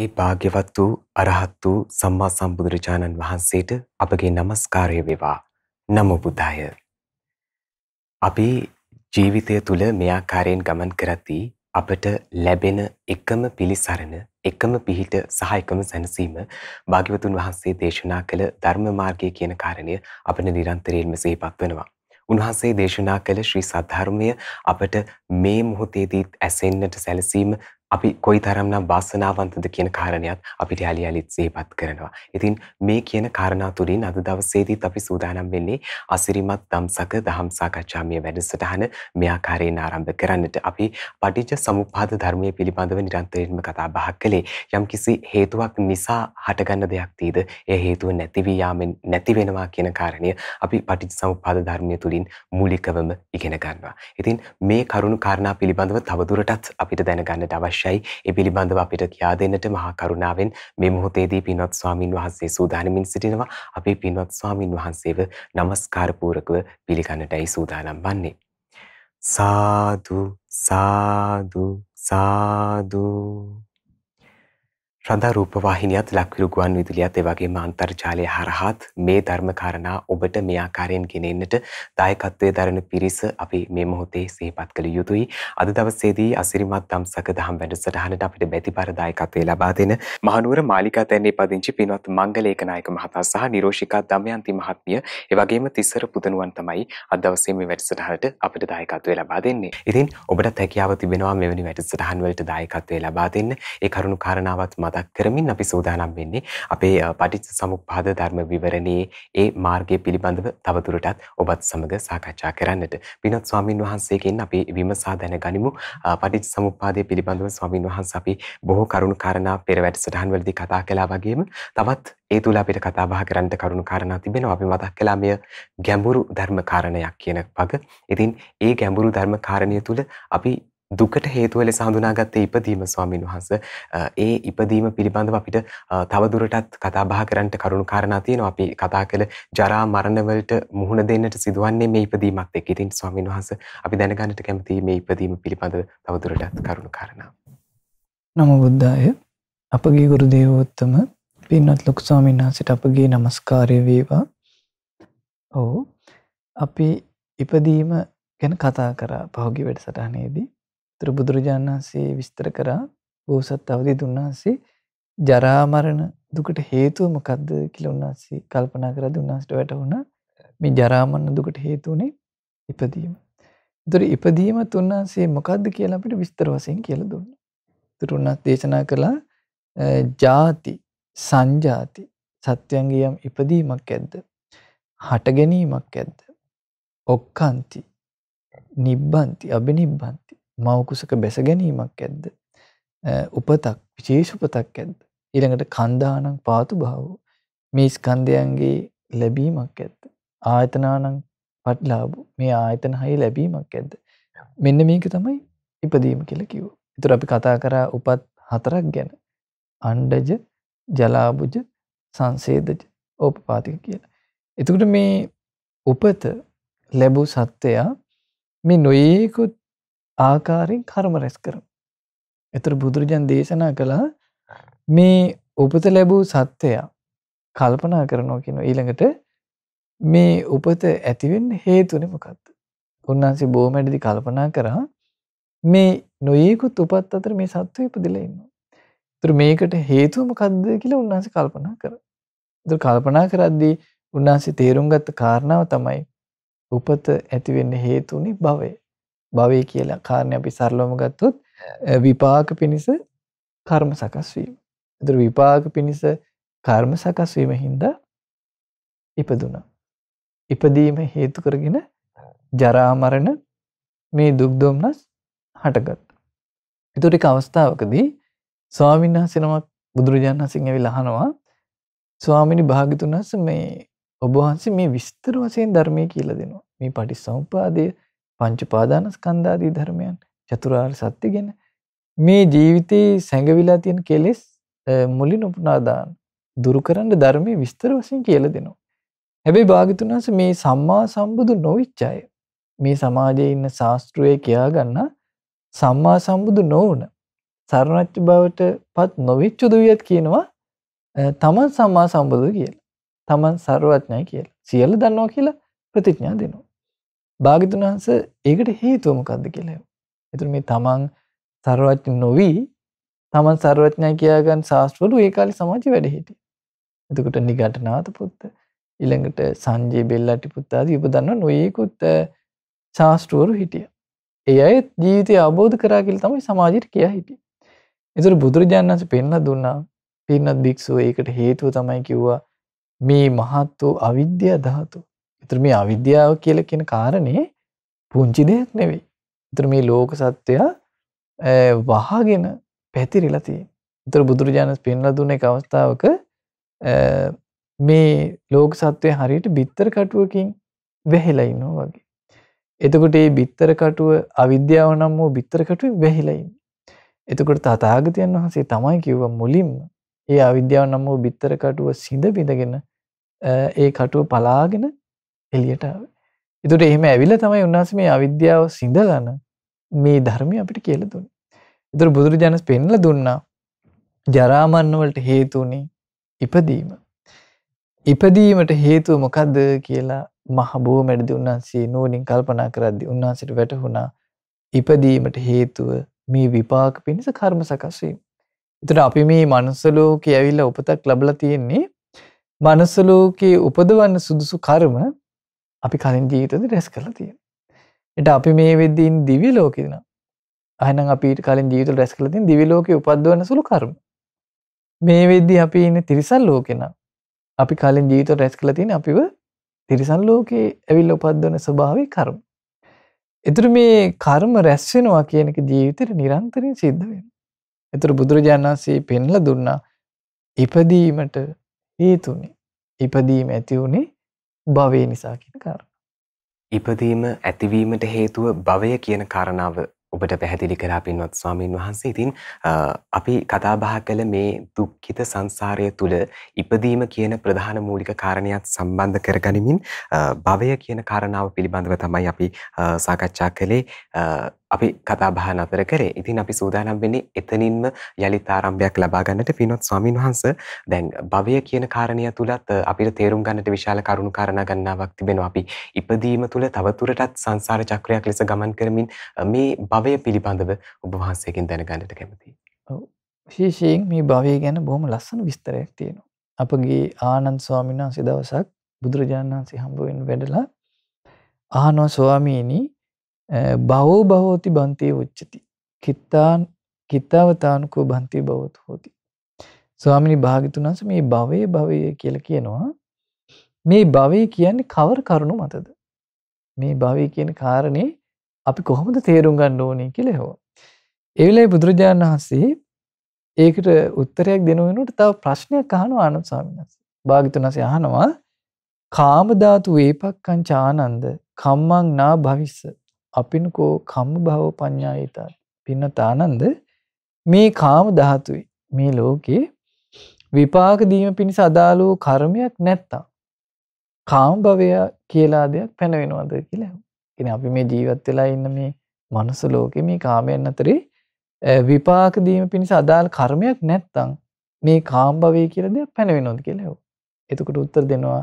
ඒ භාග්‍යවත් වූ අරහත් වූ සම්මා සම්බුදුරජාණන් වහන්සේට අපගේ নমස්කාරය වේවා. නමෝ බුද්ධාය. අපි ජීවිතය තුළ මේ ආකාරයෙන් ගමන් කරති අපට ලැබෙන එකම පිළිසරණ එකම පිහිට සහ එකම සැනසීම භාග්‍යවතුන් වහන්සේ දේශනා කළ ධර්ම මාර්ගය කියන කාරණය අපට නිරන්තරයෙන්ම සිහිපත් වෙනවා. උන්වහන්සේ දේශනා කළ ශ්‍රී සද්ධර්මය අපට මේ මොහොතේදී ඇසෙන්නට සැලසීම අපි කොයි තරම්නම් වාසනාවන්තද කියන කාරණයත් අපිට යලි යලිත් සිහිපත් කරනවා. ඉතින් මේ කියන කාරණා තුළින් අද දවසේදීත් අපි සූදානම් වෙන්නේ අසිරිමත් දම්සක දහම් සාකච්ඡාමය වැඩසටහන මේ ආකාරයෙන් ආරම්භ කරන්නට. අපි පටිච්ච සමුප්පාද ධර්මයේ පිළිබඳව නිරන්තරයෙන්ම කතා බහ කළේ. යම්කිසි හේතුවක් නිසා හටගන්න දෙයක් තියද ඒ හේතුව නැති වී යාමෙන් නැති වෙනවා කියන කාරණය අපි පටිච්ච සමුප්පාද ධර්මය තුළින් මූලිකවම ඉගෙන ගන්නවා. ඉතින් මේ කරුණු කාරණා පිළිබඳව තවදුරටත් අපිට දැනගන්නට අවශ්‍ය අවශ්‍යයි. ඒ පිළිබඳව අපිට කියා දෙන්නට මහා කරුණාවෙන් මේ මොහොතේදී පින්වත් ස්වාමින් වහන්සේ සූදානමින් සිටිනවා. අපේ පින්වත් ස්වාමින් වහන්සේව নমස්කාර පූරකව පිළිගන්නටයි සූදානම් වන්නේ. සාදු සාදු සාදු ශ්‍රද්ධා රූපවාහිනියත් ලක්විරු ගුවන් විදුලියත් ඒ වගේම අන්තර්ජාලය හරහාත් මේ ධර්මකාරණා ඔබට මේ ආකාරයෙන් ගෙනෙන්නට දායකත්වයේ දරන පිරිස අපි මේ මොහොතේ සිහිපත් කළ යුතුයි. අද දවසේදී අසිරිමත් ධම්සක දහම් වැඩසටහනට අපිට බැතිපර දායකත්වය ලබා දෙන මහනුවර මාලිකා තැන්නේ පදිංචි පින්වත් මංගලේකනායක මහතා සහ නිරෝෂිකා දමයන්ති මහත්මිය ඒ වගේම තිසර පුතණුවන් තමයි අද දවසේ මේ වැඩසටහනට අපිට දායකත්වය ලබා දෙන්නේ. ඉතින් ඔබටත් හැකියාව තිබෙනවා මෙවැනි වැඩසටහන් වලට දායකත්වය ලබා දෙන්න. ඒ කරුණු කාරණාවත් මත මතක් කරමින් අපි සූදානම් වෙන්නේ අපේ පටිච්ච සමුප්පාද ධර්ම විවරණයේ ඒ මාර්ගය පිළිබඳව තවදුරටත් ඔබත් සමග සාකච්ඡා කරන්නට. පින්වත් ස්වාමින් වහන්සේගෙන් අපි විමසා දැනගනිමු පටිච්ච සමුප්පාදය පිළිබඳව ස්වාමින් වහන්සේ අපි බොහෝ කරුණු කාරණා පෙර වැඩසටහන් වලදී කතා කළා වගේම තවත් ඒ තුල අපිට කතා බහ කරන්න කරුණු කාරණා තිබෙනවා. අපි මතක් කළා මෙය ගැඹුරු ධර්ම කාරණයක් කියන පග. ඉතින් ඒ ගැඹුරු ධර්ම කාරණිය තුල අපි දුකට හේතුව ලෙස හඳුනාගත්තේ ඉපදීම ස්වාමීන් වහන්ස. ඒ ඉපදීම පිළිබඳව අපිට තවදුරටත් කතා බහ කරන්නට කරුණු කාරණා තියෙනවා. අපි කතා කළ ජරා මරණ වලට මුහුණ දෙන්නට සිදුවන්නේ මේ ඉපදීමත් එක්ක. ඉතින් ස්වාමීන් වහන්ස අපි දැනගන්නට කැමති මේ ඉපදීම පිළිබඳව තවදුරටත් කරුණු කාරණා. නමෝ බුද්ධාය. අපගේ ගුරු දේවෝත්තම පින්වත් ලොකු ස්වාමීන් වහන්සේට අපගේ নমස්කාරය වේවා. ඔව්. අපි ඉපදීම ගැන කතා කරා පහුගිය වැඩසටහනේදී. තුර බුදුරජාණන් වහන්සේ විස්තර කරා බෝසත් අවදි දුන්නාන්සේ ජරාමරණ දුකට හේතුව මොකක්ද කියලා උන්වහන්සේ කල්පනා කරලා දුන්නාන්සට වැටුණා මේ ජරාමරණ දුකට හේතුනේ ඉපදීම. ඒතර ඉපදීම තුන්වහන්සේ මොකද්ද කියලා අපිට විස්තර වශයෙන් කියලා දුන්නා. ඒතර උන්වහන්සේ දේශනා කළා ಜಾති සංජාති සත්‍යංගේ යම් ඉපදීමක් ඇද්ද? හට ගැනීමක් ඇද්ද? ඔක්칸ති නිබ්බන්ති අබිනිබ්බන්ති මවකුසක බැස ගැනීමක් ඇද්ද. උපතක් විශේෂ උපතක් ඇද්ද. ඉළඟට කන්දානං පාතු භාව මේ ස්කන්ධයන්ගේ ලැබීමක් ඇත්ත. ආයතනානං පට්ලාබු මේ ආයතන හයි ලැබීමක් ඇද්ද. මෙන්න මේක තමයි ඉපදීම කියල කිව්. ඉතුර අපි කතා කරා උපත් හතරක් ගැන අන්ඩජ ජලාබුජ සංසේදජ ඕපපාතික කියලා. එතකට මේ උපත ලැබූ සත්වයා මේ නොයේකුත් ආකාරෙන් කර්ම රැස් කරන. එතුර බුදුරජන් දේශනා කළා මේ උපත ලැබූ සත්වයා කල්පනා කරනෝ කියන ඊළඟට මේ උපත ඇතිවෙන් හේතුනමකත්. උන්වහන්සේ බෝමැඩිදි කල්පනා කරා මේ නොයෙකුත් උපත් අතර මේ සත්ව ඉපදිලඉන්න. තුර මේකට හේතුවම කද්ද කියලා උන්වහස කල්පනා කර. දුර කල්පනා කරද්දී උන්වහන්සේ තේරුම් ගත්ත කාරණාව තමයි උපත ඇතිවෙන්න හේතුනි භවය. භවය කියලා කාරණය අපි සරලවම ගත්තොත් විපාක පිණිස කර්ම සකස් වීම. ඒතර විපාක පිණිස කර්ම සකස් වීම හින්දා ඉපදුනා. ඉපදීම හේතු කරගෙන ජරා මරණ මේ දුක් දුම්නස් හටගත්තා. ඒතර එක අවස්ථාවකදී ස්වාමීන් වහන්සේ නමක් බුදුරජාණන් වහන්සේ ඇවිල්ලා අහනවා ස්වාමිනි භාග්‍යතුන් වහන්සේ මේ ඔබ වහන්සේ මේ විස්තර වශයෙන් ධර්මයේ කියලා දෙනවා. මේ පටිච්චසමුප්පාදය පංචුපාදානස්කන්ධාදී ධර්මයන් චතුරාර් සත්‍ය ගැන මේ ජීවිතයේ සැඟවිලා තියෙන කෙලෙස් මුලින් උපනාදාන දුරුකරන්න ධර්මය විස්තර වසින් කියල දෙනවා. හැබැයි භාගිතුන්ස මේ සම්මා සම්බුදු නොවිච්චාය මේ සමාජය ඉන්න ශාස්ත්‍රය කියයා ගන්න සම්මා සම්බුදු නොවන සරණච්ච බවට පත් නොවිච්චුදුවියත් කියනවා තමන් සම්මා සම්බුදු කියලා තමන් සර්වඥය කියලා සියල දන්නවා කියලා ප්‍රතිඥා දෙනවා. භාගිතුන් වහන්ස ඒකට හේතුවමකක්ද කියලා. එතුර මේ තමන් සරවච් නොවී තමන් සර්වඥය කියයාගන් ශාස්ත්‍රවරු ඒ කාලි සමාජි වැඩ හිටිය. එතකට නිගටනාත පුත්ත ඉළඟට සංජයේ බෙල්ලටි පුත්තාදී උපදන්න නොයෙකුත් ශාස්ට්‍රුවරු හිටිය. ඒ අයත් ජීවිතය අබෝධ කරාකිල් තමයි සමාජයට කියා හිටිය. එතුර බුදුරජාණන්ස පෙන්න්න දුන්නා පින්නත් භික්ෂුව ඒකට හේතුව තමයි කිව්වා මේ මහත් වූ අවිද්‍ය ධාතු එතර මේ අවිද්‍යාව කියල කියෙන කාරණේ පුංචි දෙයක් නෙවෙයි. එතර මේ ලෝක සත්වයා වහගෙන පැතිරිලතිය. තර බුදුරජාණස් පෙන්ල දුන එක අවස්ථාවක මේ ලෝක සත්වය හරියට බිත්තර කටුවකින් වැහෙලයින්නෝ වගේ. එතකොට ඒ බිත්තර කටුව අවිද්‍යාව නම් වූ බිත්තර කටුව වැහිලයින්. එතකොට තතාගතයන් වහන්සේ තමයි කිව්ව මුලින්ම ඒ අවිද්‍යාව නම් වූ බිත්තර කටුව සිද පිඳගෙන ඒ කටුව පලාගෙන එලියටාව එතුට එහෙම ඇවිල තමයි උන්හස මේ අවිද්‍යාව සිඳලන මේ ධර්මය අපිට කියල දුන් එතුර බුදුරජාණස් පෙන්ල දුන්නා ජරාමන්නවලට හේතුනේ ඉපදීම ඉපදීමට හේතුව මොකක්ද කියලා මහබෝ මැඩදි උන්හන්සේ නෝනින් කල්පනා කරද්දි උන්හන්සට වැටහුණා ඉපදීමට හේතුව මේ විපාක පිණිස කර්ම සකස්වීම. එතුට අපි මේ මනුස්සලෝක ඇවිල්ල උපතක් ලබල තියෙන්නේ මනුස්සලෝකයේ උපදවන්න සුදුසු කර්ම අපි කලින් ජීවිතද රැස් කරලා තියෙන එට අපි මේ වෙද්දීන් දිවි ලෝකෙදන අහන අපි කලින් ජීවිත රැස් කලතින් දිවි ලෝක උපද්වන සුළු කරම මේ වෙද්දි අපි ඉන්න තිරිසල් ලෝකෙන අපි කලින් ජීවිත රැස් කලතින අපිව තිරිසන් ලෝකයේ ඇවිල්ල උපද්වන ස්භාවය කරම එතුරු මේ කර්ම රැස්වෙනවා කියනක ජීවිතයට නිරන්තරින් සිද්ධ වෙන එතුරු බුදුරජාණන් වන්සේ පෙන්ල දුන්නා ඉපදීමට හේතුනේ ඉපදීම ඇති වුණේ භවේ නිසා කියන කාරණ. ඉපදීම ඇතිවීමට හේතුව භවය කියන කරණාව ඔබට පැහැදිලි කරා පින්වත් ස්වාමීන් වහන්සේ. ඉතින් අපි කතා බහ කළ මේ දුක්ඛිත සංසාරය තුල ඉපදීම කියන ප්‍රධාන මූලික කාරණයක් සම්බන්ධ කරගනිමින් භවය කියන කාරණාව පිළිබඳව තමයි අපි සාකච්ඡා කළේ. අපි කතා බහ නතර කරේ. ඉතින් අපි සූදානම් වෙන්නේ එතනින්ම යලිත් ආරම්භයක් ලබා ගන්නට පිනොත් ස්වාමින් වහන්සේ දැන් භවය කියන කාරණිය තුලත් අපිට තේරුම් ගන්නට විශාල කරුණු කාරණා ගණනාවක් තිබෙනවා. අපි ඉපදීම තුල තවදුරටත් සංසාර චක්‍රයක් ලෙස ගමන් කරමින් මේ භවය පිළිබඳව ඔබ වහන්සේගෙන් දැනගන්නට කැමතියි. ඔව්. විශේෂයෙන් මේ භවය ගැන බොහොම ලස්සන විස්තරයක් තියෙනවා. අපගේ ආනන්ද ස්වාමීන් වහන්සේ දවසක් බුදුරජාණන් වහන්සේ හම්බ වෙන්න වැඩලා ආනෝ ස්වාමීනි බවෝ බහෝති බන්තය උච්චති කිත්තාන් කිත්තාවතානකෝ බන්තය බවොත් හෝති. ස්වාමිනි භාගිතුනස මේ භවය භවය කියල කියනවා මේ භවය කියන්නේ කවර කරුණු මතද. මේ භවය කියන කාරණය අපි කොහොමද තේරුම් ගන්න ඕනී කියලෙහෝ. එවිලයි බුදුරජාණන් වහන්සේ ඒකට උත්තරයක් දෙනුවෙනට තව ප්‍රශ්නයක් අහනු ආනු සාමිනස භාගිතුනස යහනවා කාමධාතු වේපක්කං චානන්ද කම්මං නා භවිස්ස අපිනකෝ කම්ම භව පඤ්ඥායිතත් පින්නතානන්ද මේ කාම දහතුයි මේ ලෝකේ විපාක දීම පිණිස අදාලූ කර්මයක් නැත්තා කාම භවය කියලා දෙයක් පැනවෙනවාද කියලා එන අපි මේ ජීවත් වෙලා ඉන්න මේ මනුස ලෝකෙ මේ කාමයන් අතරේ විපාක දීම පිණිස අදාල් කර්මයක් නැත්තං මේ කාම්භවය කියල දෙයක් පැනවෙනොද කියලෙව එතකට උත්තර දෙනවා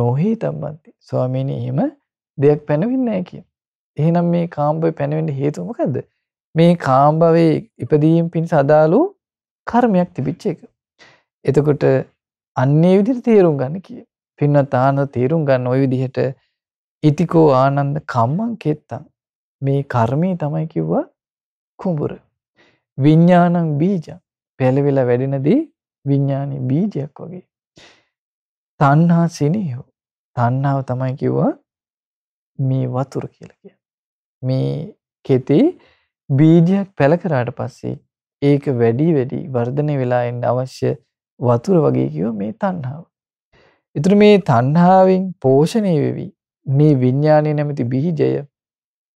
නොහේ තම්බන්ති ස්වාමීනය එහෙම දෙයක් පැනවින්නෑ කිය එහෙනම් මේ කාම්බය පැනවෙන්න හේතුව මොකද්ද? මේ කාම්බවේ ඉපදීම් පිණිස අදාළු කර්මයක් තිබිච්ච එක. එතකොට අන්නේ විදිහට තේරුම් ගන්න කිය. පින්වත් ආනන්ද තේරුම් ගන්න ওই විදිහට ඉතිකෝ ආනන්ද කම්මං කෙත්තං මේ කර්මය තමයි කිව්වා කුඹුර. විඤ්ඥානං බීජ පැළවෙලා වැඩෙනදී විඤ්ඥාන බීජයක් වගේ. තන්හා සිනයහෝ තන්නාව තමයි කිව්වා මේ වතුර කියලකිය. මේ කෙතේ බීජයක් පැළකරාට පස්සේ ඒක වැඩි වැඩි වර්ධනය වෙලා එන්න අවශ්‍ය වතුර වගේ කිව මේ තණ්හාව. ඉතුර මේ තණ්හාවෙන් පෝෂණය වෙවි මේ විඤ්ඥානය නැමති බිහිජය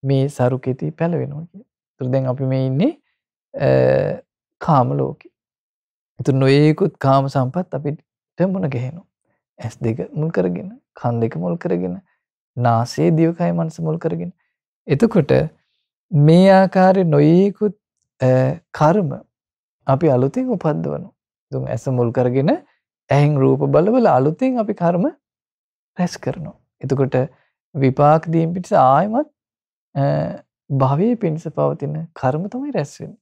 මේ සරුකෙති පැළවෙනවා කිය. තුරදැන් අපි මේ ඉන්නේ කාම ලෝකෙ. ඉතුර නොඒකුත් කාම සම්පත් අපිට මුණ ගැහෙනු. ඇස් දෙක මුල් කරගෙන කන් දෙක මුල් කරගෙන නාසේ දියකයි මනස මුල් කරගෙන එතකොට මේ ආකාරය නොයෙකුත් කර්ම අපි අලුතින් උපද්දවනු. දුම් ඇස මුල් කරගෙන ඇහෙන් රූප බලවල අලුතින් අපි කර්ම රැස් කරනවා. එතකොට විපාක් දීම් පිටිස ආයමත් භවය පිණිස පවතින කර්ම තමයි රැස්වෙන්.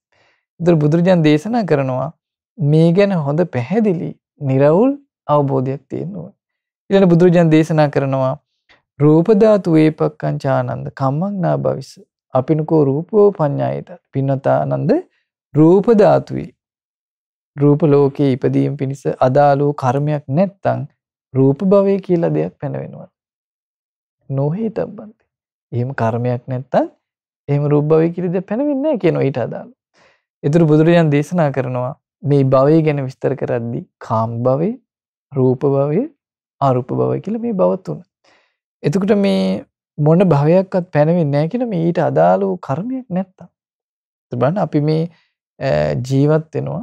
දුර බුදුරජන් දේශනා කරනවා මේ ගැන හොඳ පැහැදිලි නිරවුල් අවබෝධයක් තියෙන්නවා. ඉලට බුදුරජන් දේශනා කරනවා රූපධාතු වේපක්කංචානන්ද කම්මක්නා භවිස අපිනකෝ රූපෝ ප්ඥායට පින්නතානන්ද රූපධාතුවේ රූප ලෝකයේ ඉපදීම් පිණිස අදාලූ කර්මයක් නැත්තං රූප භවය කියලා දෙයක් පැනවෙනවා. නොහේ තබ්බන්ති. එහෙම කර්මයක් නැත්තන් එම රූපභවය කිරිද පැනවෙන්න කියන ඊට අදාළ. එතුරු බුදුරජන් දේශනා කරනවා මේ භවය ගැන විස්තර කරද්දි කාම් භවේ රූප භවය අරුප භව කියල මේ බවත්තුන්න. එතකට මේ මොන භවයක්වත් පැනවෙන්න නෑ කියෙන මේ ඊට අදාළූ කර්මයක් නැත්තා බන්න අපි මේ ජීවත් වෙනවා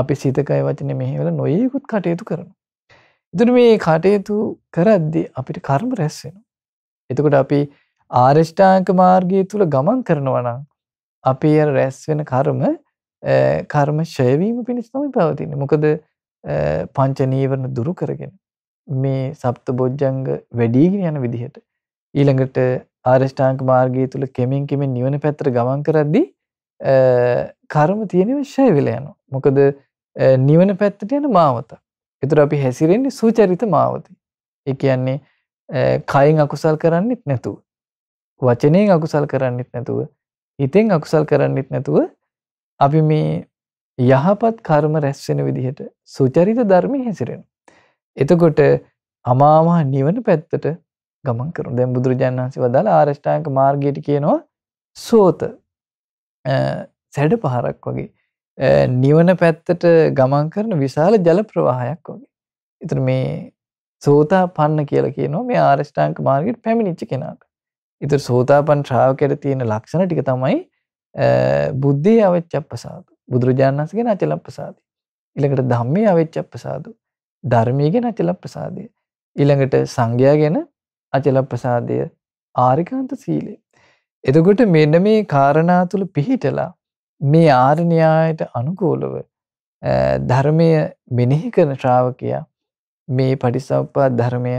අපි සිතකය වචන මෙහිවල නොයෙකුත් කටයුතු කරන. ඉතුර මේ කටයුතු කරද්දි අපිට කර්ම රැස්වෙනවා. එතකොට අපි ආර්ෂ්ඨාංක මාර්ගය තුළ ගමන් කරනවනම් අපි රැස් වෙන කර්ම කර්ම ශයවීම පිණිස් නොමි පවතින්න මොකද පංචනීවරණ දුරු කරගෙන මේ සප්ත බොජ්ජංග වැඩීගෙන යන විදිහට ඊළඟට ආරෂ්ඨාංක මාර්ගය තුළ කෙමින් කෙමින් නිවන පැත්තට ගමන් කරද්දී කර්ම තියෙන විශ්ෂය වෙලා යනවා. මොකද නිවන පැත්තට යන මාවත. ඒතර අපි හැසිරෙන්නේ සුචරිත මාවතේ. ඒ කියන්නේ කයින් අකුසල් කරන්නෙත් නැතුව, වචනයෙන් අකුසල් කරන්නෙත් නැතුව, හිතෙන් අකුසල් කරන්නෙත් නැතුව අපි මේ යහපත් කර්ම රැස් වෙන විදිහට සුචරිත ධර්මයේ හැසිරෙනවා. එතකොට අමාමහ නිවන පැත්තට ගමන් කරු දැ බුදුරජාන් වන්සේ වදාලා ආරෂ්ඨායක මාර්ගයට කියනවා සෝත සැඩ පහරක් වගේ නිවන පැත්තට ගමන් කරන විශාල ජල ප්‍රවාහයක් වගේ. ඉතුර මේ සෝතා පන්න කියල කියනවා මේ ආරෂ්ඨාංක මාර්ගයට පැමිණිච්ච කෙනට. ඉතුර සෝතා පන් ශ්‍රාවකයට තියෙන ලක්ෂණ ටික තමයි බුද්ධය අවෙච්චප්පසාද බුදුරජාණන්සගෙන අචලප්පසාද. ඉළකට ධම්මේ අවෙච්චප්පසාදු. ධර්මය ගැන අචල ප්‍රසාදය. ඉළඟට සංඝයා ගැන අචල ප්‍රසාදය ආරිකාන්ත සීලේ. එතකොට මෙන්න මේ කාරණා තුළ පිහිටලා මේ ආරණයායට අනුකූලව ධර්මය මෙනෙහි කරන ශ්‍රාවකයා මේ පටිසවපා ධර්මය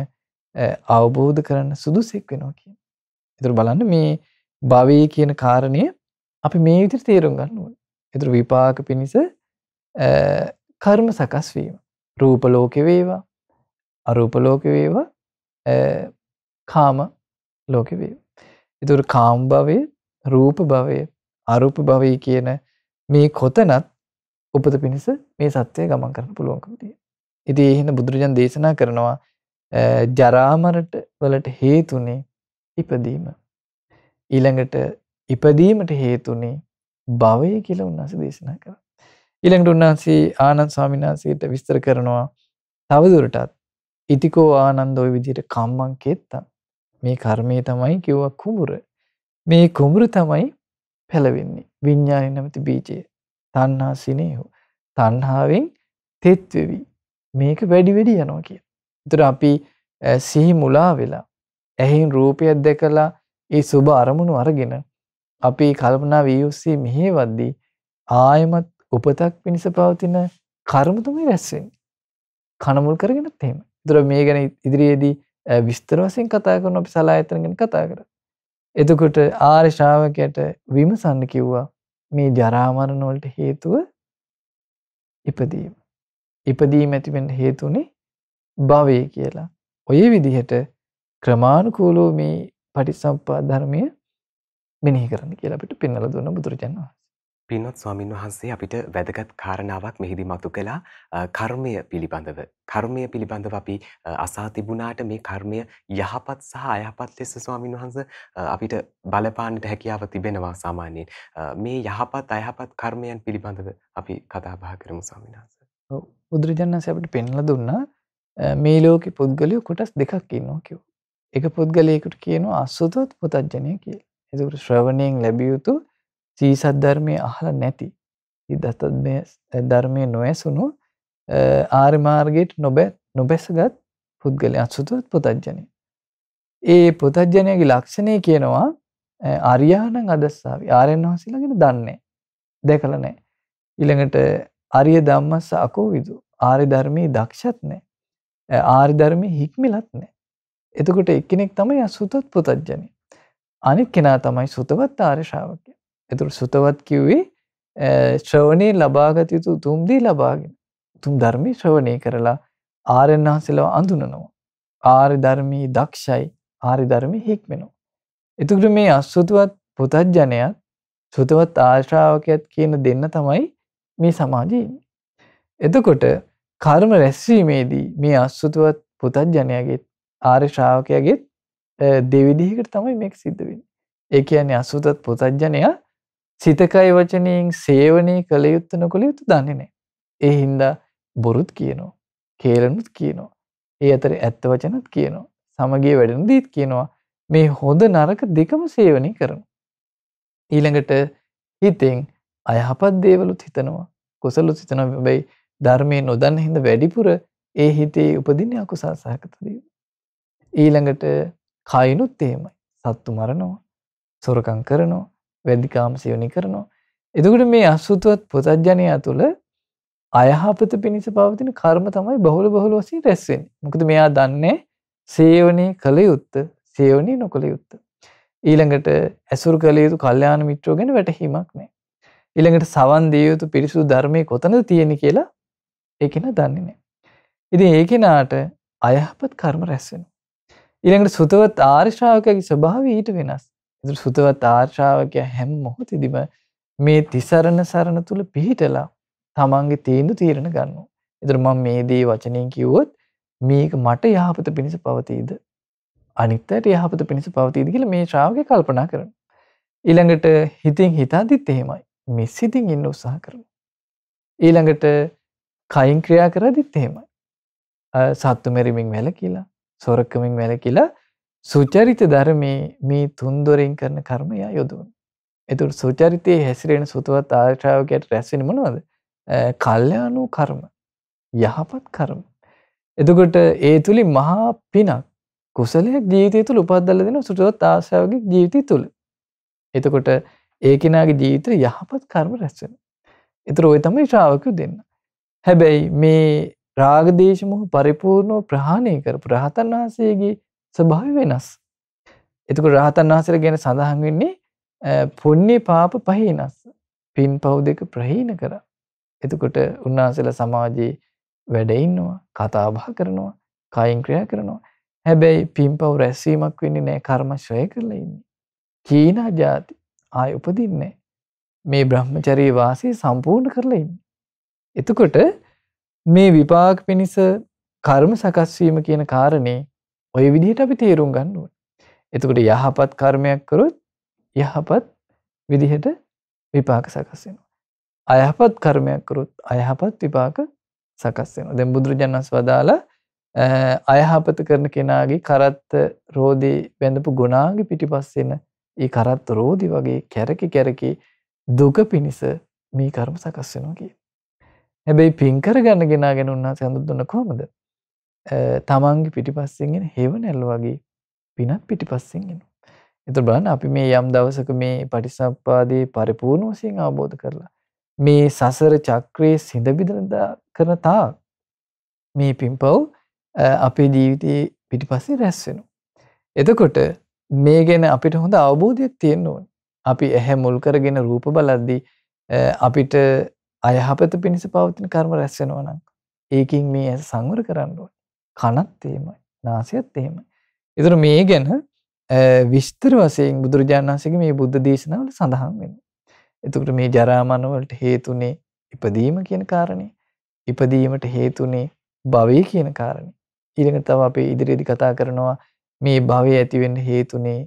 අවබෝධ කරන්න සුදුසෙක් වෙනවා කිය. එතුර බලන්න මේ භවය කියන කාරණය අපි මේ විතර තේරුම් ගන්නුව. එතුර විපාක පිණිස කර්ම සකස්වීම. රූපලෝක වේවා අරූපලෝක වේවා කාම ලෝක වේ. ඉතුර කාම් භවය රූප භවය අරූප භවය කියන මේ කොතනත් උපත පිණිස මේ සත්‍යය ගමන් කරන පුළුවන්කම තියෙනවා. ඉතින් ඒ හින්දා බුදුරජාන් දේශනා කරනවා ජරාමරට වලට හේතුනේ ඉපදීම. ඊළඟට ඉපදීමට හේතුනේ භවය කියලා උන්වහන්සේ දේශනා කරා. ඉළඟට උන්නාන්සේ ආනන් ස්වාමිනාන්සේට විස්තර කරනවා තවදුරටත් ඉතිකෝ ආනන්දෝය විදියට කම්මං කෙත්තා මේ කර්මය තමයි කිව්ව කුඹුර මේ කුඹුරු තමයි පැලවෙන්නේ විඤ්ඥාය නැමති බීජය තන්හා සිනයහෝ තන්හාාවෙන් තෙත්වෙවි මේක වැඩි වැඩි යනවා කිය තුර අපි සිහි මුලා වෙලා ඇහින් රූපයක් දැකලා ඒ සුභ අරමුණු අරගෙන අපි කල්පනා වියුස්සේ මෙහේවද්දී ආයමත් උපතක් පිණිස පවතින කර්මතුමයි රැස්වෙන් කනමුල් කරගෙනත් එහෙම තුර මේ ගැන ඉදිරියේදී විස්තර වසයෙන් කතා කරන අපි සලා ඇතනගෙන කතා කර එතකොට ආර්ය ශ්‍රාවකයට විමසන්න කිව්වා මේ ජරාමරණවලට හේතුව ඉපදීම ඉපදීම ඇතිවෙන්ට හේතුනේ භවය කියලා ඔය විදිහට ක්‍රමාණුකූලෝ මේ පටිසම්පා ධර්මය මෙනෙහි කරන්න කියලපිට පෙන්නල දුන්න බුදුරජන් වහස පින්වත් ස්වාමින් වහන්සේ අපිට වැදගත් කාරණාවක් මෙහිදී මතු කළා කර්මය පිළිබඳව. කර්මය පිළිබඳව අපි අසා තිබුණාට මේ කර්මය යහපත් සහ අයහපත් ලෙස ස්වාමින් වහන්සේ අපිට බලපාන්නට හැකියාව තිබෙනවා සාමාන්‍යයෙන්. මේ යහපත් අයහපත් කර්මයන් පිළිබඳව අපි කතා බහ කරමු ස්වාමින් වහන්සේ. ඔව් බුදුරජාණන්සේ අපිට පෙන්ලා දුන්නා මේ ලෝකේ පුද්ගලයෝ කොටස් දෙකක් ඉන්නවා කිව්වා. එක පුද්ගලයෙකුට කියනවා අසුතොත් පුතඥය කියලා. ඒක ශ්‍රවණයෙන් ලැබිය යුතු සීසත් ධර්මය අහල නැති ඉදතත් ධර්මය නොඇසුණු ආර්මාර්ගයට නොබැ නොබැසගත් පුද්ගලය අත්සුතුත් පුතජ්ජනය. ඒ පුතජ්ජනයගේ ලක්ෂණය කියනවා අරියානං අදස්සාාව ආරෙන් වහසිලගෙන දන්නේ දැකල නෑ. ඉළඟට අරිය දම්මස් අකෝ විදු ආරි ධර්මී දක්ෂත් නෑ. ආරි ධර්මය හික්මිලත් නෑ. එතකොට එක්කෙනෙක් තමයි අසුතත් පුතජ්ජනය. අනික් කෙනා තමයි සුතවත් ආර්ශාවක. එතුර සුතවත් කිව්වේ ශ්‍රවණය ලබාගතයුතු තුම්දී ලබාගෙන තුම් ධර්මී ශ්‍රවණය කරලා ආරෙන් වහන්සේලව අඳුනනවා. ආරි ධර්මී දක්ෂයි ආරි ධර්මි හික් වෙනවා. එතුකට මේ අස්සුතුවත් පුතජ්ජනයත් සුතවත් ආශ්‍රාවකයත් කියන දෙන්න තමයි මේ සමාජයේ. එතකොට කර්ම රැස්වීමේදී මේ අස්සුතුවත් පුතජ්ජනයගේත් ආර්ශ්‍රාවකයගේත් දෙවිදිහකට තමයි මෙක් සිද්ධවෙන්. ඒ කියන්නේ අස්සුතත් පුතජ්ජනයා සිතකයි වචනයෙන් සේවනය කළ යුත්ත නොකොළ යුතු දන්නේනෑ. ඒ හින්දා බොරුත් කියනවා. කේලනුත් කියනවා. ඒ අතර ඇත්ත වචනත් කියනවා. සමගේ වැඩන දීත් කියනවා මේ හොඳ නරක දෙකම සේවනී කරන. ඊළඟට හිතෙන් අයහපත් දේවලුත් හිතනවා කුසලු සිතන බැයි ධර්මය නොදන්න හිඳ වැඩිපුර ඒ හිතේ උපදින අකුසා සහකතදීම. ඊළඟට කයිනුත් ඒමයි සත්තු මරනවා සොරකං කරනවා වැදිකාම සයෝනි කරනවා. එදකට මේ අස්සුතුවත් පොතජ්ජනයා තුළ අයහපත පිණිස පවතින කර්ම තමයි බහුල බහුල වසින් රැස්වෙන් මොකද මෙයා දන්නේ සේවනය කළ යුත්ත සේවනී නොකළ යුත්ත. ඊළඟට ඇසුරු කළ යුතු කල්්‍යයාන මිත්‍රෝ ගැෙන වැටහීමක් නෑ. ඉළඟට සවන් දියයුතු පිරිසු ධර්මය කොතන තියෙන කියලා ඒකෙන දන්නේ නෑ. ඉති ඒකෙනාට අයහපත් කර්ම රැස්වෙන. ඉළඟට සුතවත් ආර්ශාවකගේ ස්වභාව ඊට වෙනස් ඉතුර සුතවත් ආර්ශාවකය හැම් මොහොතිදිම මේ තිසරණ සරණ තුළ පිහිටලා තමන්ගේ තීන්දු තීරණ ගන්නවා. එතුර මං මේ දේ වචනයෙන් කිව්වොත් මේක මට යහපත පිණිස පවතීද. අනිත්තයට යහපත පිණිස පවතීද කියල මේ ශ්‍රාවක කල්පනා කරන. ඊළඟට හිතින් හිතාදිත් එහෙමයි මෙ සිතින් ඉන්න උත්සාහ කරන. ඊළඟට කයින් ක්‍රියා කරදිත් එහෙමයි. සත්තු මැරිමින් වැල කියලා සොරක්කමින් වැල කියලා සුචරිත ධර්මයේ මේ තුන්දොරින් කරන කර්මය යොදුන්. එතුට සුචරිතයේ හැසිරෙන සුතුවත් ආශාවකයට රැස්වෙන මනවද කල්්‍යයානු කර්ම යහපත් කරම. එතකොට ඒ තුළි මහා පිනක් කුසලයක් ජීතය තුළ උපදල්ල දෙන සුටුවත් ආශාවගේ ජීවිතය තුළ. එතකොට ඒකෙනගේ ජීවිතර යහපත් කර්ම රැස්වෙන. එතුර ඔය තමයි ශ්‍රාවකු දෙන්න. හැබැයි මේ රාගදේශමුහ පරිපූර්ණෝ ප්‍රහාණය කර ප්‍රහතන් වහන්සේගේ ස්වභාව වෙනස්. එතක රහතන් වහසර ගැන සඳහන් වෙන්නේ පුන්නේ පාප පහිනස් පින් පව් දෙක ප්‍රහීන කර. එතකොට උන්වහන්සල සමාජයේ වැඩඉන්නවා කතාබා කරනවා කයින් ක්‍රියා කරනවා. හැබැයි පින් පව් රැස්වීමක් වෙන්නේ නෑ කර්ම ශ්‍රය කරලා ඉන්නේ. චීනා ජාති ආය උපදින්නේ. මේ බ්‍රහ්මචරී වාසය සම්පූර්ණ කරලා ඉන්න. එතකොට මේ විපාක පිණිස කර්ම සකස්වීම කියන කාරණේ ඔය විදිහට අපි තේරුම් ගන්න ඕන. එතකොට යහපත් කර්මයක් කරොත් යහපත් විදිහට විපාක සකස් වෙනවා. අයහපත් කර්මයක් කරොත් අයහපත් විපාක සකස් වෙනවා. දැන් බුදුරජාණන්ස් වදාලා අයහපත කරන කෙනාගේ කරත්ත රෝධී බැඳපු ගුණාගේ පිටිපස්සෙන ඒ කරත්ත රෝධි වගේ කැරකි කැරකි දුක පිණිස මේ කර්ම සකස් වෙනවා කිය. හැබැයි පින් කරගන්න ගෙනාගෙන උන්වහන්සේ හඳුන්වන්නේ කොහොමද? තමන්ගේ පිටිපස්සෙන්ගෙන හෙව නැල් වගේ පිනත් පිටිපස්සෙන්ගෙන. එතු බලන් අපි මේ යම් දවසක මේ පටිසම්පාදී පරිපූර්ණ වසියෙන් අවබෝධ කරලා. මේ සසර චක්‍රයේ සිඳබිදරද කරතා මේ පිම්පව් අපේ ජීවිතයේ පිටිපස්සේ රැස්වෙනු. එතකොට මේ ගැන අපිට හොඳ අවබෝධයක් තියෙන්න්න ඕන් අපි ඇහැ මුල් කරගෙන රූප බලද්දී අපිට අයහපත පිණිස පවතින කර්ම රැස්වෙනවනම් ඒකින් මේ ඇ සංවර කරන්න ඕන කනත් එහෙමයි. නාසයත් එහෙමයි. ඒතර මේ ගැන විස්තර වශයෙන් බුදුරජාණන් වහන්සේගේ මේ බුද්ධ දේශනාවල සඳහන් වෙනවා. එතකොට මේ ජරා මරණ වලට හේතුනේ ඉපදීම කියන කාරණේ. ඉපදීමට හේතුනේ භවය කියන කාරණේ. ඊළඟට තව අපි ඉදිරියේදී කතා කරනවා මේ භවය ඇති වෙන්න හේතුනේ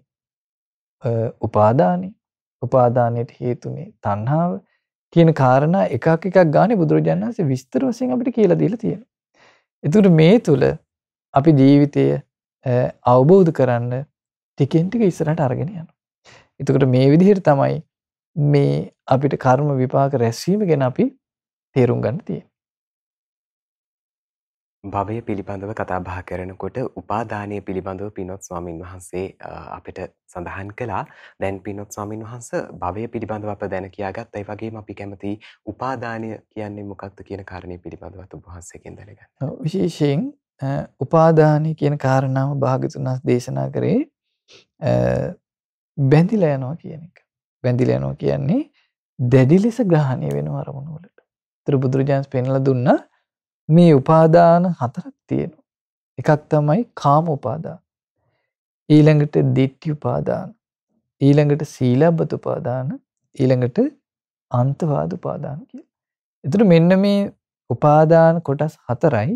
උපාදානයි. උපාදානයට හේතුනේ තණ්හාව කියන කාරණා එකක් එකක් ගානේ බුදුරජාණන් වහන්සේ විස්තර වශයෙන් අපිට කියලා දීලා තියෙනවා. එතුට මේ තුළ අපි ජීවිතය අවබෝධ කරන්න ටිකෙන්ටික ඉස්සරට අරගෙන යන. එතකට මේ විදිහට තමයි මේ අපිට කර්ම විපාක රැස්වීම ගැන අපි තේරුම් ගන්න තිය. භවය පිළිබඳව කතාබහ කරනකොට උපාදානය පිළිබඳව පිනොත් ස්වාමින් වහන්සේ අපිට සඳහන් කළා. දැන් පිනොත් ස්වාමින් වහන්ස භවය පිළිබඳව අප දැන කියාගත්. ඒ වගේම අපි කැමති උපාදානය කියන්නේ මොකක්ද කියන කාරණේ පිළිබඳවත් ඔබ වහන්සේගෙන් දැනගන්න. විශේෂයෙන් උපාදානය කියන කාරණාව භාගතුන් වහන්සේ දේශනා කරේ බැඳිලා යනවා කියන එක. බැඳිලා යනවා කියන්නේ දැඩි ලෙස ග්‍රහණය වෙන අරමුණු වලට. බුදුරජාණන් පෙන්ලා දුන්නා මේ උපාදාන හතරක් තියෙනවා. එකක් තමයි කාම උපාදාන. ඊළඟට දිට්ඨි උපාදාන. ඊළඟට සීලබ්බත උපාදාන. ඊළඟට අන්තවාද උපාදාන කියලා. එතකොට මෙන්න මේ උපාදාන කොටස් හතරයි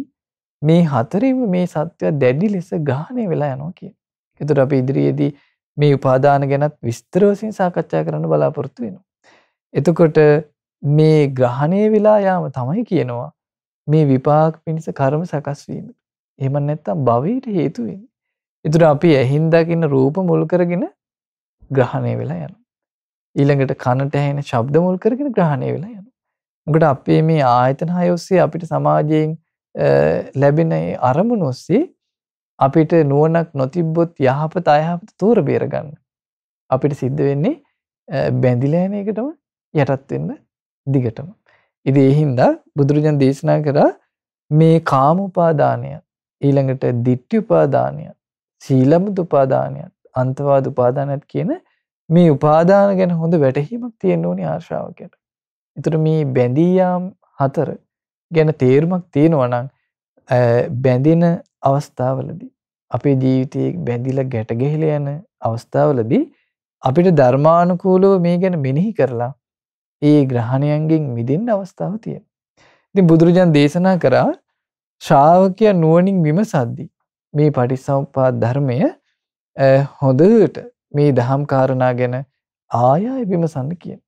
මේ හතරෙම මේ සත්‍යය දැඩි ලෙස ග්‍රහණය වෙලා යනවා කියන. එතකොට අපි ඉදිරියේදී මේ උපාදාන ගැනත් විස්තර වශයෙන් සාකච්ඡා කරන්න බලාපොරොත්තු වෙනවා. එතකොට මේ ග්‍රහණය වෙලා යාම තමයි කියනවා මේ විපාක පිණිස කරම සකස්වීම. එම නැත්තම් භවීට හේතුවෙන්. එතුර අපි ඇහින්දකින්න රූප මුල් කරගෙන ග්‍රහණය වෙලා යන. ඊළඟට කණට ඇහෙන ශබ්ද මුල් කරගෙන ග්‍රහණය වෙලා යන. මොකට අපේ මේ ආයතන හයොස්සේ අපිට සමාජයෙන් ලැබෙන අරමුණ ඔස්සේ අපිට නුවනක් නොතිබ්බොත් යහපත අයහපත තෝර බේරගන්න. අපිට සිද්ධ වෙන්නේ බැඳිලෑන එකටම යටත්වෙන්න දිගටම. ඉති එහින්දා බුදුරජන් දේශනා කරා මේ කාමුපාදානය ඊළඟට දිට්ටි උපාදානයත් සීලමුද උපාදානයත් අන්තවාද උපාදානත් කියන මේ උපාදාන ගැන හොඳ වැටහීමක් තියෙන්න ඕනි ආශාවකට. එතට මේ බැඳීයාම් හතර ගැන තේරුමක් තියෙනවනං බැඳෙන අවස්ථාවලදී. අපේ ජීවිතයේ බැඳිල ගැටගෙහිල යන අවස්ථාවලදී අපිට ධර්මානුකූලව මේ ගැන මෙනෙහි කරලා ඒ ග්‍රහණයන්ගෙන් මිදින්න අවස්ථාව තියෙන. ඉතින් බුදුරජන් දේශනා කරා ශ්‍රාවකය නුවනින් විමසද්දී. මේ පටිස්සවපාත් ධර්මය හොඳට මේ දහම් කාරණා ගැන ආයාය විමසන්න කියන.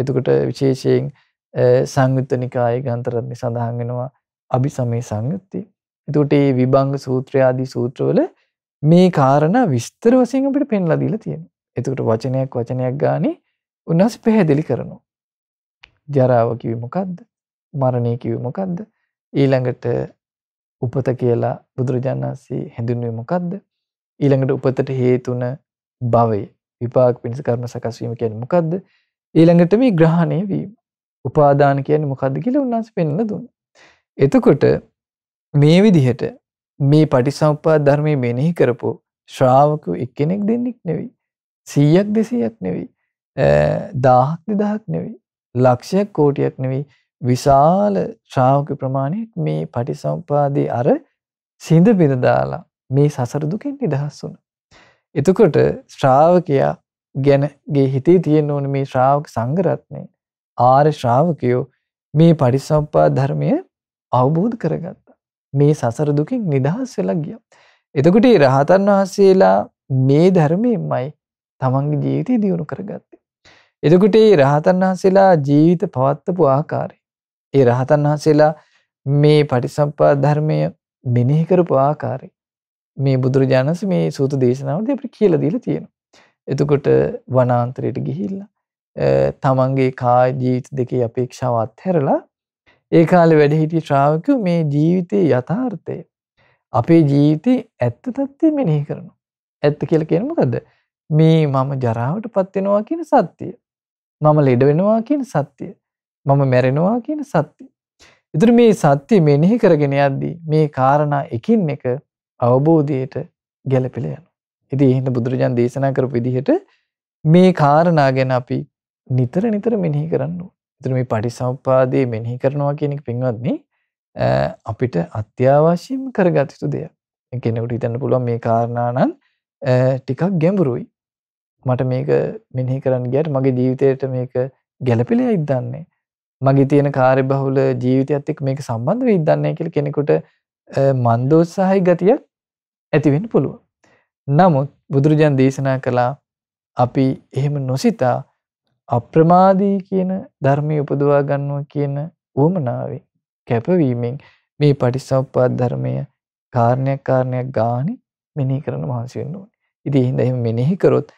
එතකොට විශේෂයෙන් සංයුත්ත නිකාය ගන්තරත්නි සඳහන් වෙනවා අභි සමේ සංයුත්ති. එතකොට ඒ විභංග සූත්‍රයාදී සූත්‍රවල මේ කාරණ විස්තර වසින් අපිට පෙන්ලා දීලා තියෙනවා. එතකොට වචනයක් වචනයක් ගානේ උන්වහන්සේ පැහැදිලි කරනවා. ජරාව කිවි මොකක්ද මරණය කිවි මොකක්ද ඊළඟට උපත කියලා බුදුරජාණන්සේ හැඳුන්වේ මොකක්ද ඊළඟට උපතට හේතුන භවය විපාක පිණිස කර්ම සකස් වීම කියන්නේ මොකද්ද ඊළඟට මේ ග්‍රහණය වීම උපාදාන කියන්නේ මොකද්ද කියලා උන්වහන්සේ පෙන්වලා දුන්නා. එතකොට මේ විදිහට මේ පටිසම්පාද ධර්මයේ මෙනෙහි කරපු ශ්‍රාවකු එක්කෙනෙක් දෙන්නෙක් නෙවෙයි. 100ක් 200ක් නෙවෙයි. 1000ක් 2000ක් නෙවෙයි. ලක්ෂයක් කෝටියක් නෙවෙයි විශාල ශ්‍රාවක ප්‍රමාණයක් මේ පටිසම්පාදේ අර සිඳ බිඳ දාලා මේ සසර දුකෙන් නිදහස් වුණා. එතකොට ශ්‍රාවකයා ගැනගේ හිතේ තියෙන ඕනේ මේ ශ්‍රාවක සංඝරත්නය ආර්ය ශ්‍රාවකයෝ මේ පටිසම්පාද ධර්මය අවබෝධ කරගත්තා. මේ සසර දුකින් නිදහස් වෙලා ගියා. එතකොට රහතන් වහන්සේලා මේ ධර්මයෙන්මයි තමන්ගේ ජීවිතය දියුණු කරගත්තේ. එදකට ඒ රහතන් වහන්සේලා ජීවිත පවත්වපු ආකාරය. ඒ රහතන් වහන්සේලා මේ පටිසම්පා ධර්මය මෙනෙහි කරපු ආකාරය. මේ බුදුරජාණන්ස මේ සූත දේශනාවට අපට කියල දීලා තියෙනවා. එතකොට වනාන්තරයට ගිහිල්ලා. තමන්ගේ කාය ජීවිත දෙකේ අපේක්ෂාවත් හැරලා ඒ කාලෙ වැඩ හිටිය ශ්‍රාවකව මේ ජීවිතයේ යථාර්ථය අපේ ජීවිතේ ඇත්ත තත්ත්වය මෙනෙහි කරනවා. ඇත්ත කියලා කියනමකද මේ මම ජරාවට පත්වෙනවා කියන සත්‍යය. මම ලෙඩ වෙනවා කියන සත්‍යය. මම මැරෙනවා කියන සත්‍යය. ඉතුරු මේ සත්‍ය මෙනෙහි කරගෙන යද්දී මේ කාරණා එකින් එක අවබෝධයට ගැලපෙලා යනවා. ඉතින් එහෙනම් බුදුරජාන් දේශනා කරපු විදිහට මේ කාරණා ගැන අපි නිතර නිතර මෙනෙහි කරන්න ඕනේ. ඉතින් මේ පටිසම්පාදයේ මෙනෙහි කරනවා කියන එක පින්වත්නි අපිට අත්‍යවශ්‍යම කරගත යුතු දෙයක්. කෙනෙකුට හිතන්න පුළුවන් මේ කාරණා නම් ටිකක් ගැඹුරුයි. මට මේක මෙනෙහි කරන්න ගියට මගේ ජීවිතයට මේක ගැළපිලා ඉදන්නේ මගේ තියෙන කාර්යබහුල ජීවිතයත් එක්ක මේක සම්බන්ධ වෙයි ඉදන්නේ කියලා කෙනෙකුට මන්දෝත්සාහයි ගතියක් ඇති වෙන්න පුළුවන්. නමුත් බුදුරජාන් දේශනා කළා අපි එහෙම නොසිතා අප්‍රමාදී කියන ධර්මයේ උපදවා ගන්නවා කියන උවමනාවෙන් කැපවීමෙන් මේ පටිසම්පාද ධර්මය කාරණයක් කාරණයක් ගානේ මෙනෙහි කරන මහන්සි වෙන්න ඕනේ. ඉතින් එහෙනම් එහෙම මෙනෙහි කරොත්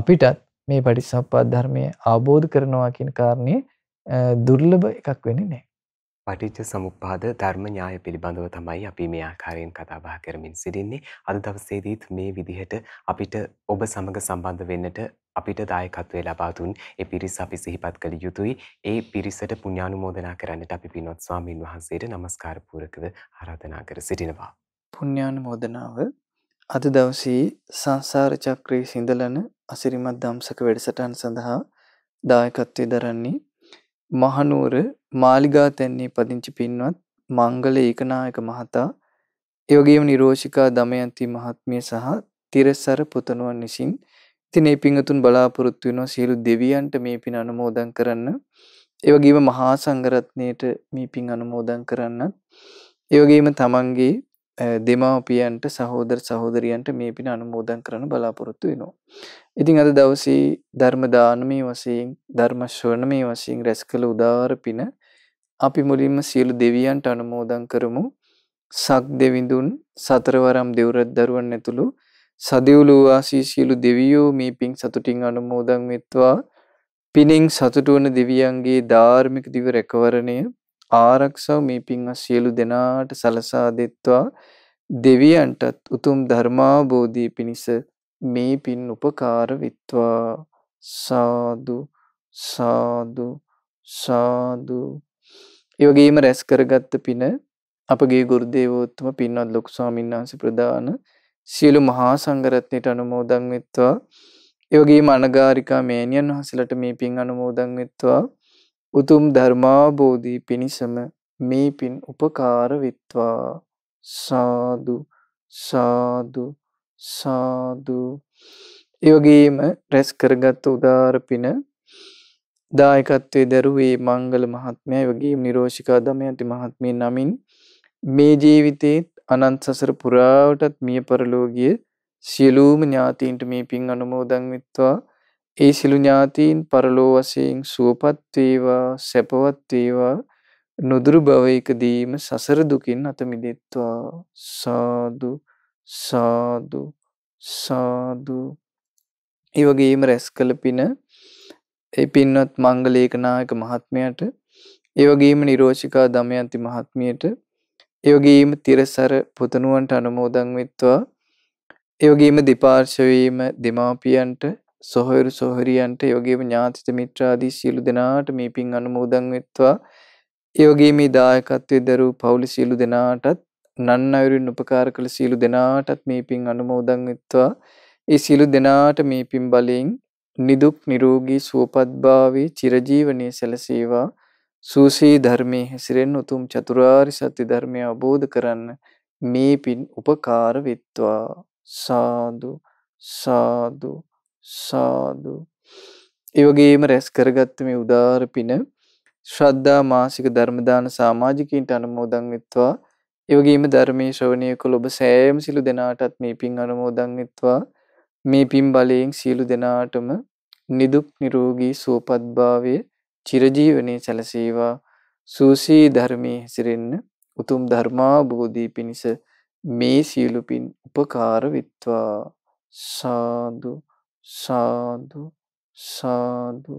අපිටත් මේ පටිසම්පාද ධර්මය අවබෝධ කරනවා කියන කාරණේ දුර්ලභ එකක් වෙන්නේ නැහැ. පටිච්ච සමුප්පාද ධර්ම ඥාය පිළිබඳව තමයි අපි මේ ආකාරයෙන් කතා බහ කරමින් සිටින්නේ. අද දවසේදීත් මේ විදිහට අපිට ඔබ සමග සම්බන්ධ වෙන්නට අපිට දායකත්වය ලබා දුන් ඒ පිරිස අපි සිහිපත් කළ යුතුයි. ඒ පිරිසට පුණ්‍යානුමෝදනා කරන්නට අපි පින්වත් ස්වාමින් වහන්සේට নমස්කාර පූරකව ආරාධනා කර සිටිනවා. පුණ්‍යානුමෝදනාව අද දවසේ සංසාර චක්‍රයේ සිඳලන අසිරිමත් දම්සක වැඩසටහන් සඳහා දායකත්වයේ දරන්නේ මහනුවර මාලිගා තැන්නේ පදිංචි පින්වත් මංගල ඒකනායක මහතා ඒ වගේම නිරෝෂිකා දමයන්ති මහත්මිය සහ තිරසර පුතණුවන් විසින් ඉතින් මේ පිංගතුන් බලාපොරොත්තු වෙනවා සියලු දෙවියන්ට මේ පින් අනුමෝදන් කරන්න ඒ වගේම මහා සංඝරත්නයට මේ පින් අනුමෝදන් කරන්නත් ඒ වගේම තමන්ගේ දෙමාපියන්ට සහෝදර සහෝදරියන්ට මේ පින අනුමෝදන් කරන බලාපොරොත්තු වෙනවා. ඉතින් අද දවසේ ධර්ම දානමය වශයෙන් ධර්ම ශ්‍රවණමය වශයෙන් රැස් කළ උදාාර පින අපි මුලින්ම සියලු දෙවියන්ට අනුමෝදන් කරමු. සක් දෙවිඳුන් සතරවරම් දෙව්රත් දරුවන් ඇතුළු සදෙව්ලෝ වාසී සියලු දෙවියෝ මේ පින් සතුටින් අනුමෝදන් වෙත්වා. පිනෙන් සතුට වන දෙවියන්ගේ ධාර්මික දිව රැකවරණය ආරක්ෂාව මේ පින්වත් සියලු දෙනාට සලසා දෙත්වා දෙවියන්ටත් උතුම් ධර්මාබෝධී පිණිස මේ පින් උපකාර විත්වා සාදු සාදු සාදු ඒ වගේම රැස් කරගත්ත පින අපගේ ගුරු දේවෝත්තම පින්වත් ලොකු ස්වාමීන් වහන්සේ ප්‍රදාන සියලු මහා සංඝරත්නයට අනුමෝදන් වෙත්වා ඒ වගේම අනගාരികා මේනියන් වහන්සේලාට මේ පින් අනුමෝදන් වෙත්වා උතුම් ධර්මාබෝධී පිණිසම මේ පින් උපකාර විත්වා සාදු සාදු සාදු ඒ වගේම රැස් කරගත් උදාර පින දායකත්වයේ දරුවේ මංගල මහත්මයා ඒ වගේම නිරෝෂිකා දමයන්ති මහත්මිය නමින් මේ ජීවිතේ අනන්ත සසර පුරාවටත් මිය පරලෝකීය සියලුම ඥාතීන්ට මේ පින් අනුමෝදන් විත්වා ඒ සිළු ඥාතීන් පරලෝ වශයෙන් සුවපත් වේවා සැපවත් වේවා නොදුරු භවයකදීම සසර දුකින් අත මිදෙත්වා සාදු සාදු සාදු ඒ වගේම රැස් කළ පින ඒ පින්වත් මංගලේක නායක මහත්මයාට ඒ වගේම නිරෝෂිකා දමයන්ති මහත්මියට ඒ වගේම තිරසර පුතණුවන්ට අනුමෝදන් වෙත්වා ඒ වගේම දෙපාර්ශවයේම දෙමාපියන්ට සොහොයුරු සොහොරියන්ට යෝගේම ඥාතිත මිත්‍රාදී සියලු දෙනාට මේ පින් අනුමෝදන් වෙත්වා. යෝගේ මේ දායකත්වයේ දරූ පවුල සියලු දෙනාටත් නන් අයුරින් උපකාර කළ සියලු දෙනාටත් මේ පින් අනුමෝදන් වෙත්වා. ඒ සියලු දෙනාට මේ පින් බලයෙන් නිදුක් නිරෝගී සුවපත්භාවී චිරජීවනයේ සැලසේවා. සූසී ධර්මයේ හැසිරෙන් උතුම් චතුරාරි සත්‍ය ධර්මය අවබෝධ කරන්න මේ පින් උපකාර වෙත්වා. සාදු සාදු සාදු. ඒ වගේම රැස් කරගත්ත මේ උදාාර පින ශ්‍රද්ධා මාසික ධර්ම දාන සමාජිකයින්ට අනුමෝදන් වෙත්වා. ඒ වගේම ධර්මයේ ශ්‍රවණය කළ ඔබ සෑම සිළු දෙනාටත් මේ පින් අනුමෝදන් වෙත්වා. මේ පින් බලයෙන් සියලු දෙනාටම නිදුක් නිරෝගී සුවපත්භාවය චිරජීවනයේ සැලසේවා. සූසී ධර්මයේ හැසිරෙන්න උතුම් ධර්මාබෝධී පිණිස මේ සියලු පින් උපකාර විත්වා. සාදු සාදු සාදු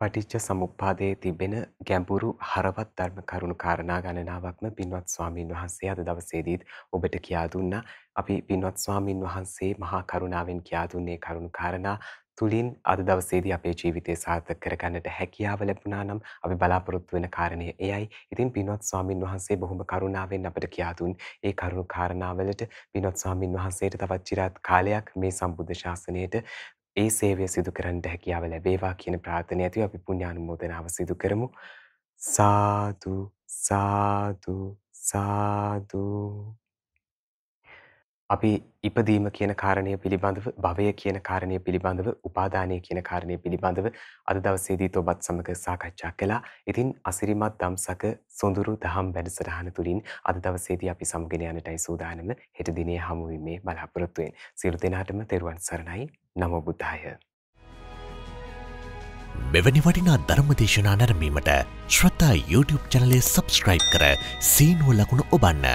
පටිච්ච සමුප්පාදයේ තිබෙන ගැඹුරු හරවත් ධර්ම කරුණු කාරණා ගණනාවක්ම පින්වත් ස්වාමින් වහන්සේ අද දවසේදීත් ඔබට කියා දුන්නා. අපි පින්වත් ස්වාමින් වහන්සේ මහා කරුණාවෙන් කියා දුන්නේ කරුණු කාරණා තුලින් අද දවසේදී අපේ ජීවිතය සාර්ථක කරගන්නට හැකියාව ලැබුණා නම් අපි බලාපොරොත්තු වෙන කාරණය එයයි. ඉතින් පින්වත් ස්වාමින් වහන්සේ බොහොම කරුණාවෙන් අපට කියා දුන් ඒ කරුණු කාරණාවලට පින්වත් ස්වාමින් වහන්සේට තවත් চিරාත් කාලයක් මේ සම්බුද්ධ ශාසනයට ඒ සේවය සිදු කරන්නට හැකියාව ලැබේවා කියන ප්‍රාර්ථනය ඇතිව අපි පුණ්‍යානුමෝදනාව සිදු කරමු. සාදු සාදු සාදු අපි ඉපදීම කියන කාරණය පිළිබඳව භවය කියන කාරණය පිළිබඳව උපාදානය කියන කාරණය පිළිබඳව අද දවසේදීත් ඔබත් සමග සාකච්ඡා කළා. ඉතින් අසිරිමත් දම්සක සොඳුරු දහම් වැඩසටහන තුලින් අද දවසේදී අපි සමගෙන යන්නටයි සූදානම හෙට දිනේ හමු වීමේ බලාපොරොත්තු වෙන. සියලු දෙනාටම තෙරුවන් සරණයි. නමෝ බුද්ධාය. මෙවැනි වටිනා ධර්ම දේශනා නැරඹීමට ශ්‍රතා YouTube channel එක subscribe කර සීනුව ලකුණ ඔබන්න.